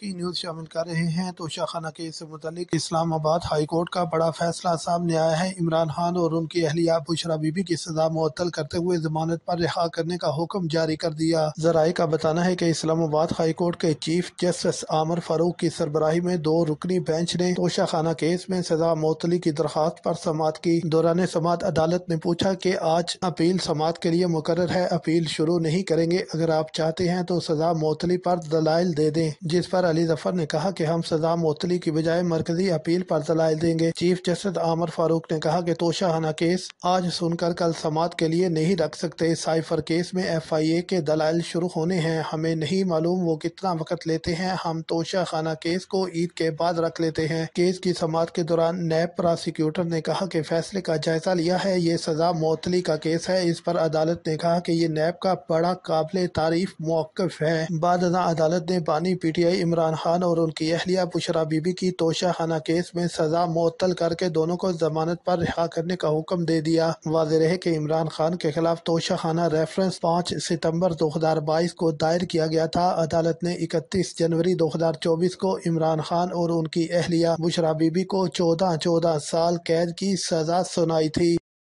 की न्यूज शामिल कर रहे हैं तो शाखाना केस से मुतलिक इस्लामाबाद हाई कोर्ट का बड़ा फैसला सामने आया है इमरान खान और उनकी अहलिया बुशरा बीबी की सजा मुअत्तल करते हुए जमानत पर रिहा करने का हुक्म जारी कर दिया जराये का बताना है की इस्लामाबाद हाई कोर्ट के चीफ जस्टिस आमर फारूक की सरबराही में दो रुकनी बेंच ने तोशा केस में सजा मुअतली की दरखास्त पर समात की दौरान समात अदालत ने पूछा की आज अपील समात के लिए मुकर है अपील शुरू नहीं करेंगे अगर आप चाहते हैं तो सजा मुअतली पर दलाइल दे दें जिस पर अली जफर ने कहा कि हम सजा मोतली की बजाय मरकजी अपील पर दलाल देंगे चीफ जस्टिस आमर फारूक ने कहा कि तोशाहाना केस आज सुनकर कल समात के लिए नहीं रख सकते साइफर केस में एफ आई ए के दलाल शुरू होने हैं हमें नहीं मालूम वो कितना वक्त लेते हैं हम तोशा खाना केस को ईद के बाद रख लेते हैं केस की समात के दौरान नैब प्रोसिक्यूटर ने कहा कि फैसले का जायजा लिया है ये सजा मोतली का केस है इस पर अदालत ने कहा कि ये नैब का बड़ा काबिल तारीफ मौकफ है बाद अदालत ने बानी P T I Imran Imran Khan और उनकी अहलिया बुशरा बीबी की तोशा खाना केस में सजा मअतल करके दोनों को जमानत पर रिहा करने का हुक्म दे दिया वाज रहे की इमरान खान के खिलाफ तोशा खाना रेफरेंस पाँच सितम्बर दो हजार बाईस को दायर किया गया था अदालत ने इकतीस जनवरी दो हजार चौबीस को इमरान खान और उनकी अहलिया बुशरा बीबी को चौदह चौदह साल कैद की सजा सुनाई थी